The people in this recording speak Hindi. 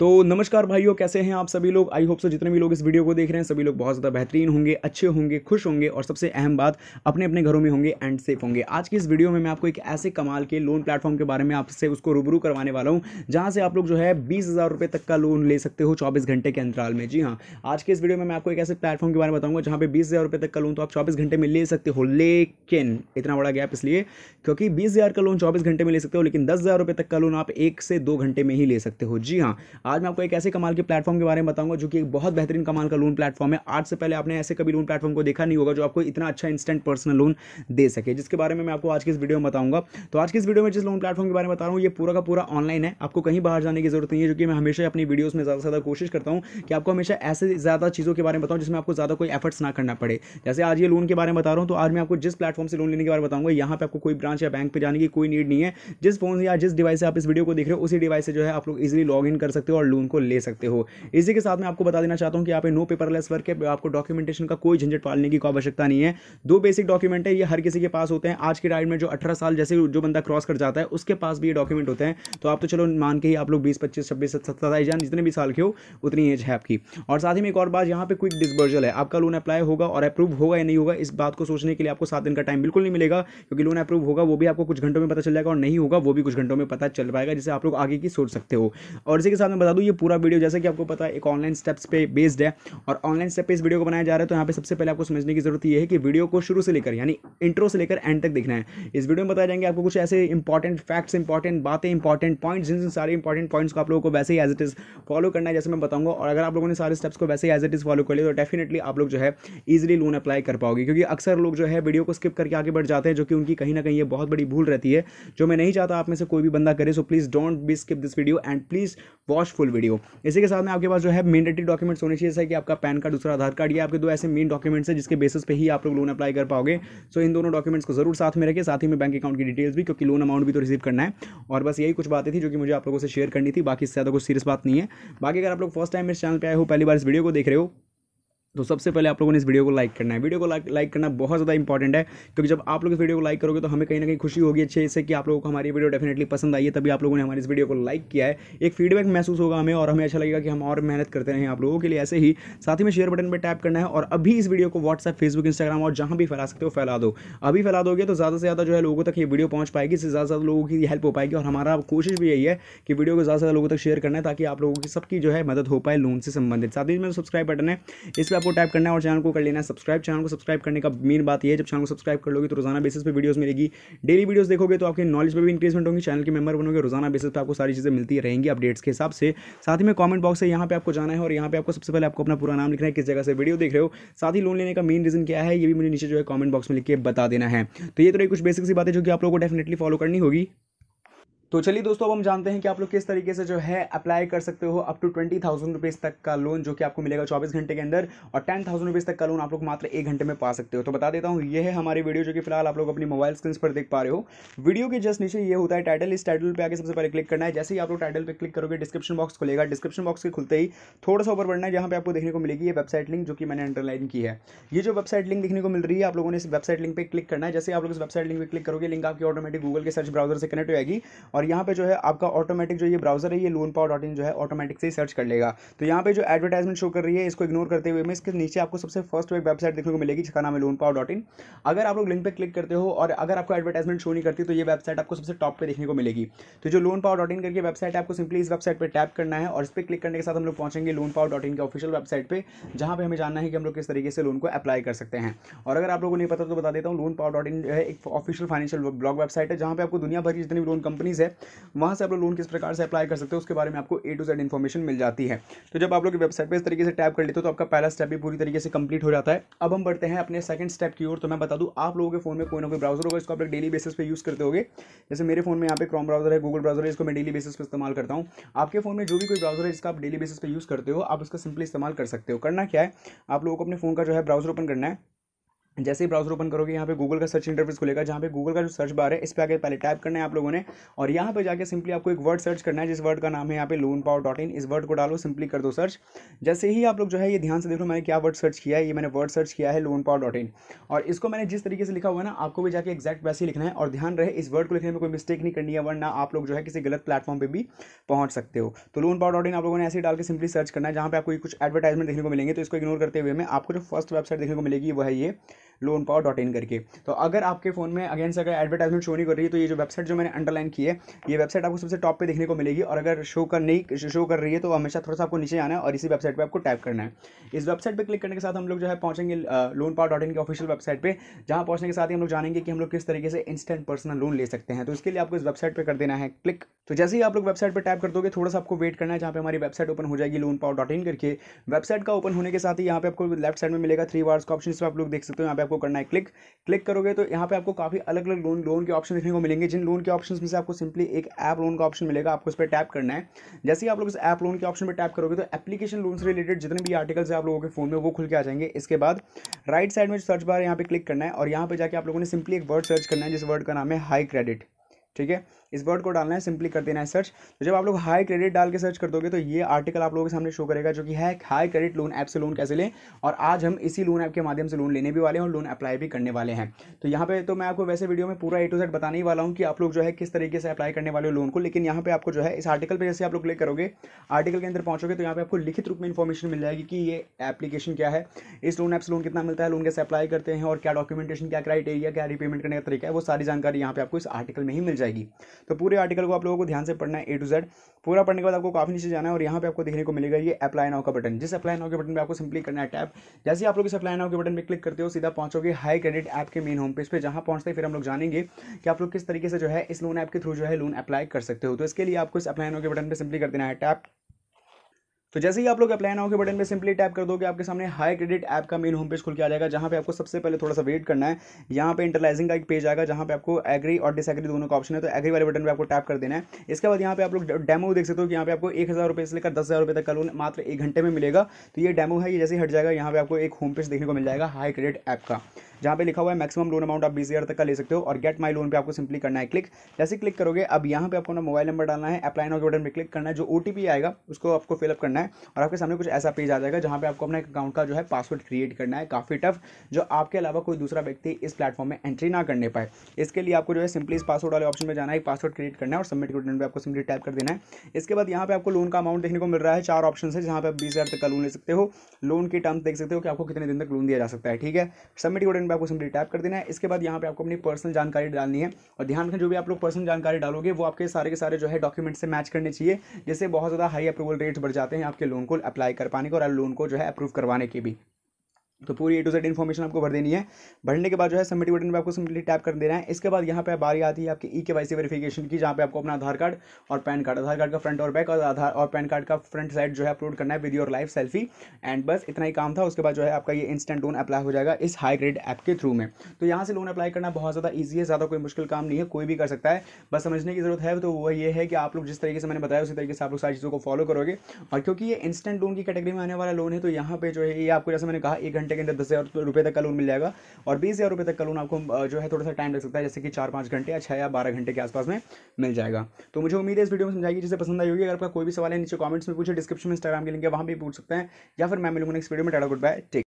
तो नमस्कार भाइयों कैसे हैं आप सभी लोग आई होप सो जितने भी लोग इस वीडियो को देख रहे हैं सभी लोग बहुत ज़्यादा बेहतरीन होंगे अच्छे होंगे खुश होंगे और सबसे अहम बात अपने अपने घरों में होंगे एंड सेफ होंगे आज की इस वीडियो में मैं आपको एक ऐसे कमाल के लोन प्लेटफॉर्म के बारे में आपसे उसको रूबरू करवाने वाला हूँ जहाँ से आप लोग जो है बीस तक का लोन ले सकते हो चौबीस घंटे के अंतराल में जी हाँ आज के इस वीडियो में मैं आपको एक ऐसे प्लेटफॉर्म के बारे में बताऊँगा जहाँ पर बीस तक का लोन तो आप चौबीस घंटे में ले सकते हो लेकिन इतना बड़ा गैप इसलिए क्योंकि बीस का लोन चौबीस घंटे में ले सकते हो लेकिन दस तक का लोन आप एक से दो घंटे में ही ले सकते हो जी हाँ आज मैं आपको एक ऐसे कमाल के प्लेटफॉर्म के बारे में बताऊंगा जो कि एक बहुत बेहतरीन कमाल का लोन प्लेटफॉर्म है आज से पहले आपने ऐसे कभी लोन प्लेटफॉर्म को देखा नहीं होगा जो आपको इतना अच्छा इंस्टेंट पर्सनल लोन दे सके जिसके बारे में मैं आपको आज की इस वीडियो में बताऊंगा तो आज की इस वीडियो में जिस लोन प्लेटफॉर्म के बारे में बता रहा हूँ ये पूरा का पूरा ऑनलाइन है आपको कहीं बाहर जाने की जरूरत नहीं है जो कि मैं हमेशा अपनी वीडियोज़ में ज़्यादा से ज़्यादा कोशिश करता हूँ कि आपको हमेशा ऐसे ज़्यादा चीज़ों के बारे में बताऊँ जिसमें आपको ज़्यादा कोई एफर्ट्स ना करना पड़े जैसे आज ये लोन के बारे में बता रहा हूँ तो आज मैं आपको जिस प्लेटफॉर्म से लोन लेने के बारे में बताऊँगा यहाँ पर आपको कोई ब्रांच या बैंक पर जाने की कोई नीड नहीं है जिस फोन या जिस डिवाइस से आप इस वीडियो को देख रहे हो उसी डिवाइस से जो है आप लोग इजिली लॉग इन कर सकते हो और लोन को ले सकते हो इसी के साथ मैं आपको बता देना चाहता हूँ कि आप नो पेपरलेस वर्क है आपको डॉक्यूमेंटेशन का कोई झंझट पालने की कोई आवश्यकता नहीं है दो बेसिक डॉक्यूमेंट है ये हर किसी के पास होते हैं आज के टाइम में जो अठारह साल जैसे जो बंदा क्रॉस कर जाता है उसके पास भी ये डॉक्यूमेंट होते हैं तो आप तो चलो मान के ही आप लोग बीस पच्चीस छब्बीस सत्ताईस जान जितने भी साल के हो उतनी एज है आपकी और साथ ही में एक और बात यहाँ पे क्विक डिस्बर्जल है आपका लोन अप्लाई होगा और अप्रूव होगा या नहीं होगा इस बात को सोचने के लिए आपको सात दिन का टाइम बिल्कुल नहीं मिलेगा क्योंकि लोन अप्रूव होगा वो भी आपको कुछ घंटों में पता चल जाएगा और नहीं होगा वो भी कुछ घंटों में पता चल पाएगा जिसे आप लोग आगे की सोच सकते हो और इसी के साथ में बता दूँ ये पूरा वीडियो जैसे कि आपको पता है एक ऑनलाइन स्टेप्स पे बेस्ड है और ऑनलाइन स्टेप पे इस वीडियो को बनाया जा रहा है तो यहाँ पे सबसे पहले आपको समझने की जरूरत यह है कि वीडियो को शुरू से लेकर यानी इंट्रो से लेकर एंड तक देखना है इस वीडियो में बताया जाएंगे आपको कुछ ऐसे इंपॉर्टेंट फैक्ट्स इंपॉर्टेंट बातें इंपॉर्टेंट पॉइंट जिन सारे इंपॉर्टेंट पॉइंट्स को आप लोगों को वैसे ही एज इट इज़ फॉलो करना है जैसे मैं बताऊंगा और अगर आप लोगों ने सारे स्टेप्स को वैसे ही एज इट इज़ फॉलो कर लिया तो डेफिनेटली आप लोग जो है ईजिली लोन अप्लाई कर पाओगे क्योंकि अक्सर लोग जो है वीडियो को स्किप करके आगे बढ़ जाते हैं जो कि उनकी कहीं ना कहीं ये बहुत बड़ी भूल रहती है जो मैं नहीं चाहता आप में से कोई भी बंदा करे so please don't be skip this video and please watch full video इसी के साथ में आपके पास जो है मैंडेटरी डॉक्यूमेंट्स होने चाहिए जैसे कि आपका पैन कार्ड दूसरा आधार कार्ड या आपके दो ऐसे मेन डॉक्यूमेंट्स हैं जिसके बेसिस पे ही आप लोग लोन अप्लाई कर पाओगे सो इन दोनों डॉक्यूमेंट्स को जरूर साथ में रखिए साथ ही में बैंक अकाउंट की डिटेल्स भी क्योंकि लोन अमाउंट भी तो रिसीव करना है और बस यही कुछ बातें थी जो कि मुझे आप लोगों से शेयर करनी थी बाकी इससे ज़्यादा कुछ सीरियस बात नहीं है बाकी अगर आप लोग फर्स्ट टाइम इस चैनल पर आए हो पहली बार इस वीडियो को देख रहे हो तो सबसे पहले आप लोगों ने इस वीडियो को लाइक करना है वीडियो को लाइक करना बहुत ज़्यादा इंपॉर्टेंट है क्योंकि जब आप लोग इस वीडियो को लाइक करोगे तो हमें कहीं ना कहीं खुशी होगी अच्छे से कि आप लोगों को हमारी वीडियो डेफिनेटली पसंद आई है तभी आप लोगों ने हमारी इस वीडियो को लाइक किया है एक फीडबैक महसूस होगा हमें और हमें अच्छा लगेगा कि हम और मेहनत करते रहें आप लोगों के लिए ऐसे ही साथ ही में शेयर बटन पर टैप करना है और अभी इस वीडियो को व्हाट्सएप फेसबुक इंस्टाग्राम और जहाँ भी फैला सकते हो फैला दो अभी फैला दोगे तो ज़्यादा से ज़्यादा जो है लोगों तक ये वीडियो पहुँच पाएगी इससे ज़्यादा ज़्यादा लोगों की हेल्प हो पाएगी और हमारा कोशिश भी यही है कि वीडियो को ज़्यादा से ज़्यादा लोगों तक शेयर करना है ताकि आप लोगों की सबकी जो है मदद हो पाए लोन से संबंधित साथ ही में सब्सक्राइब बटन है इस आपको टाइप करना है और चैनल को कर लेना है सब्सक्राइब चैनल को सब्सक्राइब करने का मेन बात यह है जब चैनल को सब्सक्राइब कर लोगे तो रोजाना बेसिस पर वीडियोस मिलेगी डेली वीडियोस देखोगे तो आपके नॉलेज पर भी इंक्रीजमेंट होगी चैनल के मेंबर बनोगे रोजाना बेसिस पर आपको सारी चीज़ें मिलती रहेंगी अपडेट्स के हिसाब से साथ ही में कॉमेंट बॉक्स है यहाँ पर आपको जाना है और यहाँ पर आपको सबसे पहले आपको अपना पूरा नाम लिखना है किस जगह से वीडियो देख रहे हो साथ ही लोन लेने का मेन रीजन क्या है ये भी मुझे नीचे जो है कॉमेंट बॉक्स में लिख के बता देना है तो ये तो कुछ बेसिक सी बातें जो कि आप लोगों को डेफिनेटली फॉलो करनी होगी तो चलिए दोस्तों अब हम जानते हैं कि आप लोग किस तरीके से जो है अप्लाई कर सकते हो up to twenty thousand rupees तक का लोन जो कि आपको मिलेगा चौबीस घंटे के अंदर और टेन थाउजेंड रुपीज़ तक का लोन आप लोग मात्र एक घंटे में पा सकते हो तो बता देता हूँ ये है हमारी वीडियो जो कि फिलहाल आप लोग अपनी मोबाइल स्क्रीन पर देख पा रहे हो वीडियो के जस्ट नीचे ये होता है टाइटल इस टाइटल पर आगे सबसे पहले क्लिक करना है जैसे ही आप लोग टाइटल पर क्लिक करोगे डिस्क्रिप्शन बॉक्स खुलेगा डिस्क्रिप्शन बॉक्स के खुलते ही थोड़ा सा ऊपर बढ़ना है जहाँ पर आपको देखने को मिलेगी ये वेबसाइट लिंक जो कि मैंने अंडरलाइन की है ये जो वेबसाइट लिंक देखने को मिल रही है आप लोगों ने इस वेबसाइट लिंक पर क्लिक करना है जैसे आप लोग इस वेबसाइट लिंक पर क्लिक करोगे लिंक आपकी ऑटोमेटिक गूगल के सर्च ब्राउजर से कनेक्ट होगी और यहाँ पे जो है आपका ऑटोमेटिक जो ये ब्राउजर है ये लोन पावर डॉट इन जो है ऑटोमेटिक से ही सर्च कर लेगा तो यहाँ पे जो एडवर्टाइजमेंट शो कर रही है इसको इग्नोर करते हुए मैं इसके नीचे आपको सबसे फर्स्ट वेबसाइट देखने को मिलेगी जिसका नाम है लोन पावर डॉट इन अगर आप लोग लिंक पर क्लिक करते हो और अगर आपको एडवर्टाइजमेंट शो नहीं करती तो ये वेबसाइट आपको सबसे टॉप पर देखने को मिलेगी तो जो लोन पावर डॉट इन करके वेबसाइट है आपको सिंपली इस वेबसाइट पर टैप करना है और इस पर क्लिक करने के साथ हम लोग पहुंचेंगे लोन पावर डॉट इन के ऑफिशियल वेबसाइट पर जहाँ पर हमें जानना है कि हम लोग किस तरीके से लोन को अप्लाई कर सकते हैं और अगर आप लोगों को नहीं पता तो बता देता हूँ लोन पावर डॉट इन जो है एक ऑफिशियल फाइनेंशियल ब्लॉग वेबसाइट है जहाँ पर आपको दुनिया भर की जितनी लोन कंपनीज है है वहाँ से आप लोग लोन किस प्रकार से अप्लाई कर सकते हो उसके बारे में आपको ए टू जेड इन्फॉर्मेशन मिल जाती है तो जब आप लोग वेबसाइट पर इस तरीके से टैप कर लेते हो तो आपका पहला स्टेप भी पूरी तरीके से कंप्लीट हो जाता है अब हम बढ़ते हैं अपने सेकंड स्टेप की ओर तो मैं बता दूँ आप लोगों के फोन में कोई ना कोई ब्राउजर होगा इसको आप लोग डेली बेसिस पर यूज़ करते हो जैसे मेरे फोन में यहाँ पे क्रॉम ब्राउजर है गूगल ब्राउजर है इसको मैं डेली बेसिस पर इस्तेमाल करता हूँ आपके फोन में जो भी कोई ब्राउजर है जिसका आप डेली बेसिस पर यूज़ करते हो आप उसका सिंपली इस्तेमाल कर सकते हो करना क्या है आप लोगों को अपने फोन का जो है ब्राउजर ओपन करना है जैसे ही ब्राउजर ओपन करोगे यहाँ पे गूगल का सर्च इंटरफेस खुलेगा जहाँ पे गूगल का जो सर्च बार है इस पर आगे पहले टाइप करना है आप लोगों ने और यहाँ पे जाके सिंपली आपको एक वर्ड सर्च करना है जिस वर्ड का नाम है यहाँ पे लोन पावर डॉट इन इस वर्ड को डालो सिंपली कर दो सर्च जैसे ही आप लोग जो है ये ध्यान से देखो मैंने क्या वर्ड सर्च किया है ये मैंने वर्ड सर्च किया है लोन पावर डॉट इन और इसको मैंने जिस तरीके से लिखा हुआ है ना आपको भी जाकर एक्जैक्ट वैसे ही लिखना है और ध्यान रहे इस वर्ड को लिखने में कोई मिस्टेक नहीं करनी है वरना आप लोग जो है किसी गलत प्लेटफॉर्म पर भी पहुँच सकते हो तो लोन पावर डॉट इन आप लोगों ने ऐसे डाल के सिंपली सर्च करना है जहाँ पर आपको कुछ एडवर्टाइजमेंट देखने को मिलेंगे तो इसको इग्नोर करते हुए मैं आपको जो फर्स्ट वेबसाइट देखने को मिलेगी वो है ये लोन पावर डॉट इन करके तो अगर आपके फ़ोन में अगेंस्ट अगर एडवर्टाइजमेंट शो नहीं कर रही है तो ये जो वेबसाइट जो मैंने अंडरलाइन की है ये वेबसाइट आपको सबसे टॉप पर देखने को मिलेगी और अगर शो कर नहीं शो कर रही है तो हमेशा थोड़ा सा आपको नीचे आना है और इसी वेबसाइट पर आपको टाइप करना है इस वेबसाइट पर क्लिक करने के साथ हम लोग जो है पहुंचेंगे लोन पावर डॉट इन की ऑफिशियल वेबसाइट पर जहाँ पहुँचने के साथ ही हम लोग जानेंगे कि हम लोग किस तरीके से इंस्टेंट पर्सनल लोन ले सकते हैं तो इसके लिए आपको इस वेबसाइट पर कर देना है क्लिक तो जैसे ही आप लोग वेबसाइट पर टाइप कर दोगे थोड़ा सा आपको वेट करना है जहाँ पे हमारी वेबसाइट ओपन हो जाएगी लोन पावर डॉट इन करके वेबसाइट का ओपन होने के साथ ही यहाँ पे आपको लेफ्ट साइड में मिलेगा थ्री वार्स का ऑप्शन आप लोग देख सकते हो यहाँ पे आपको करना है क्लिक क्लिक करोगे तो यहाँ पे आपको काफ़ी अलग अलग लोन लोन के ऑप्शन देखने को मिलेंगे जिन लोन के ऑप्शन में से आपको सिंपली एक ऐप लोन का ऑप्शन मिलेगा आपको इस पर टैप करना है जैसे ही आप लोग इस ऐप लोन के ऑप्शन पर टैप करोगे तो एप्लीकेशन लोन से रिलेटेड जितने भी आर्टिकल्स आप लोगों के फोन में वो खुल के आ जाएंगे इसके बाद राइट साइड में सर्च बार यहाँ पे क्लिक करना है और यहाँ पे जाकर आप लोगों ने सिंपली एक वर्ड सर्च करना है जिस वर्ड का नाम है हाई क्रेडिट ठीक है इस वर्ड को डालना है सिंपली कर देना है सर्च तो जब आप लोग हाई क्रेडिट डाल के सर्च कर दोगे तो ये आर्टिकल आप लोगों के सामने शो करेगा जो कि है हाई क्रेडिट लोन ऐप से लोन कैसे लें और आज हम इसी लोन ऐप के माध्यम से लोन लेने भी वाले हैं और लोन अप्लाई भी करने वाले हैं तो यहाँ पे तो मैं आपको वैसे वीडियो में पूरा ए टू जेड बताने ही वाला हूँ कि आप लोग जो है किस तरीके से अप्लाई करने वाले हो लोन को लेकिन यहाँ पे आपको जो है इस आर्टिकल पर जैसे आप लोग क्लिक करोगे आर्टिकल के अंदर पहुँचोगे तो यहाँ पे आपको लिखित रूप में इन्फॉर्मेशन मिल जाएगी कि ये एप्लीकेशन क्या है इस लोन ऐप से लोन कितना मिलता है लोन कैसे अप्लाई करते हैं और क्या डॉक्यूमेंटेशन क्या क्राइटेरिया क्या रिपेमेंट करने का तरीका है वो सारी जानकारी यहाँ पे आपको इस आर्टिकल में ही मिल जाएगी तो पूरे आर्टिकल को आप लोगों को ध्यान से पढ़ना है ए टू जेड पूरा पढ़ने के बाद आपको काफ़ी नीचे जाना है और यहाँ पे आपको देखने को मिलेगा ये अप्लाई नाउ का बटन जिस अप्लाई नाउ के बटन पे आपको सिंपली करना है टैप जैसे आप लोग इस अप्लाई नाउ के बटन पर क्लिक करते हो सीधा पहुंचोगे हाई क्रेडिट ऐप के मेन होम पेज पे जहाँ पहुंचते फिर हम लोग जानेंगे कि आप लोग किस तरीके से जो है इस लोन ऐप के थ्रू जो है लोन अप्लाई कर सकते हो तो इसके लिए आपको इस अप्लाई नाउ के बटन पर सिंपली कर देना है टैप तो जैसे ही आप लोग अप्लाई नाउ के बटन पे सिंपली टैप कर दोगे आपके सामने हाई क्रेडिट ऐप का मेन होम पेज खुल के आ जाएगा जहाँ पे आपको सबसे पहले थोड़ा सा वेट करना है यहाँ पे इंटरलाइजिंग का एक पेज आएगा जहाँ पे आपको एग्री और डिसएग्री दोनों का ऑप्शन है तो एग्री वाले बटन पे आपको टैप कर देना है इसके बाद यहाँ पे आप लोग डेमो देख सकते हो कि यहाँ पे आपको एक हज़ार रुपये से लेकर दस हज़ार रुपये तक का लोन मात्र एक घंटे में मिलेगा तो ये डेमो है ये जैसे हट जाएगा यहाँ पे आपको एक होम पेज देखने को मिल जाएगा हाई क्रेडिट ऐप का जहाँ पे लिखा हुआ है मैक्सिमम लोन अमाउंट आप बीस हज़ार तक का ले सकते हो और गेट माई लोन पे आपको सिंपली करना है क्लिक जैसे क्लिक करोगे अब यहाँ पे आपको अपना मोबाइल नंबर डालना है अप्लाई नाउ बटन पे क्लिक करना है जो ओ आएगा उसको आपको फिलअप करना है और आपके सामने कुछ ऐसा पेज आ जाएगा जहाँ पे आपको अपना अकाउंट का जो है पासवर्ड क्रिएट करना है काफ़ी टफ जो आपके अलावा कोई दूसरा व्यक्ति इस प्लेटफॉर्म में एंट्री ना करने पाए इसके लिए आपको जो है सिंपली इस पासवर्ड वाले ऑप्शन में जाना है पासवर्ड क्रिएट करना है और सबमिट के बटन पर आपको सिंपली टाइप कर देना है इसके बाद यहाँ पे आपको लोन का अमाउंट देखने को मिल रहा है चार ऑप्शन है जहाँ पर आप बीस तक का लोन ले सकते हो लोन के टर्म्स देख सकते हो कि आपको कितने दिन तक लोन दिया जा सकता है ठीक है सबमिट के बटन पे आपको सिंपली टैप कर देना है इसके बाद यहाँ पे आपको अपनी पर्सनल जानकारी डालनी है और ध्यान रखें जो भी आप लोग पर्सनल जानकारी डालोगे वो आपके सारे के सारे जो है डॉक्यूमेंट से मैच करने चाहिए जिससे बहुत ज़्यादा हाई अप्रूवल रेट्स बढ़ जाते हैं आपके लोन को अप्लाई कर पाने के और लोन को जो है अप्रूव करवाने के भी तो पूरी ए टू जेड इन्फॉर्मेशन आपको भर देनी है भरने के बाद जो है सबमिट बटन पे आपको सिंपली टैप कर देना है इसके बाद यहाँ पे बारी आती है आपकी ई के वाई सी वेरीफिकेशन की जहाँ पे आपको अपना आधार कार्ड और पैन कार्ड आधार कार्ड का फ्रंट और बैक और आधार और पैन कार्ड का फ्रंट साइड जो है अपलोड करना है with your life selfie and बस इतना ही काम था उसके बाद जो है आपका ये इंस्टेंट लोन अप्लाई हो जाएगा इस हाई ग्रेड ऐप के थ्रू में तो यहाँ से लोन अप्लाई करना बहुत ज़्यादा ईजी है ज़्यादा कोई मुश्किल काम नहीं है कोई भी कर सकता है बस समझने की जरूरत है तो वो ये है कि आप लोग जिस तरीके से मैंने बताया उसी तरीके से आप लोग सारी चीज़ों को फॉलो करोगे और क्योंकि ये इंस्टेंट लोन की कैटेगरी में आने वाला लोन है तो यहाँ पर जो है ये आपको जैसे मैंने कहा एक घंटे घंटे के अंदर दस हज़ार रुपये तक का लोन मिल जाएगा और बीस हज़ार रुपये तक का लोन आपको जो है थोड़ा सा टाइम लग सकता है जैसे कि चार पाँच घंटे या छः या बारह घंटे के आसपास में मिल जाएगा तो मुझे उम्मीद है इस वीडियो में समझाएगी जिसे पसंद आई होगी अगर आपका कोई भी सवाल है नीचे कॉमेंट्स में पूछे डिस्क्रिप्शन में इंस्टाग्राम के लिंक है वहाँ भी पूछ सकते हैं या फिर मैं मिलूंगा नेक्स्ट वीडियो में टाटा गुड बाय टेक